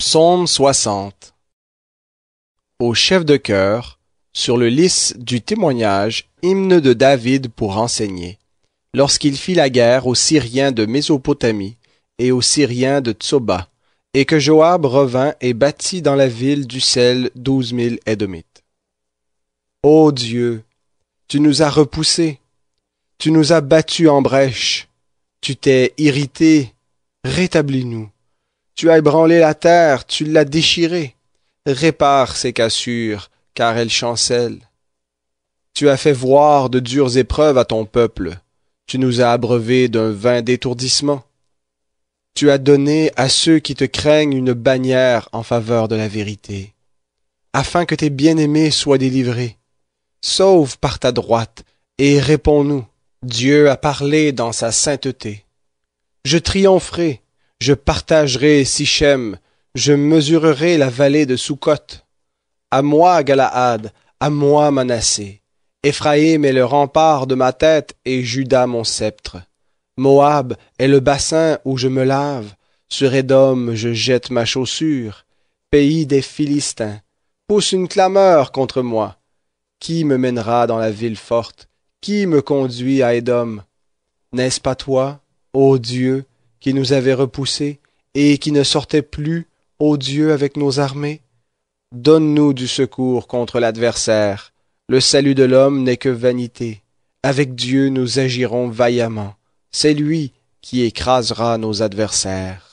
Psaume 60 Au chef de cœur, sur le lys du témoignage, hymne de David pour enseigner, lorsqu'il fit la guerre aux Syriens de Mésopotamie et aux Syriens de Tsoba, et que Joab revint et bâtit dans la ville du sel douze mille Edomites. Ô Dieu, tu nous as repoussés, tu nous as battus en brèche, tu t'es irrité, rétablis-nous. Tu as ébranlé la terre, tu l'as déchirée. Répare ces cassures, car elles chancelle Tu as fait voir de dures épreuves à ton peuple. Tu nous as abreuvés d'un vain d'étourdissement. Tu as donné à ceux qui te craignent une bannière en faveur de la vérité, afin que tes bien-aimés soient délivrés. Sauve par ta droite et réponds-nous. Dieu a parlé dans sa sainteté. Je triompherai, je partagerai Sichem, je mesurerai la vallée de Soukhot. À moi Galaad, à moi Manassé. Éphraïm est le rempart de ma tête et Judas mon sceptre. Moab est le bassin où je me lave. Sur Édom je jette ma chaussure. Pays des Philistins, pousse une clameur contre moi. Qui me mènera dans la ville forte Qui me conduit à Édom N'est-ce pas toi, ô Dieu, qui nous avait repoussés et qui ne sortait plus, ô Dieu, avec nos armées Donne-nous du secours contre l'adversaire. Le salut de l'homme n'est que vanité. Avec Dieu nous agirons vaillamment. C'est lui qui écrasera nos adversaires.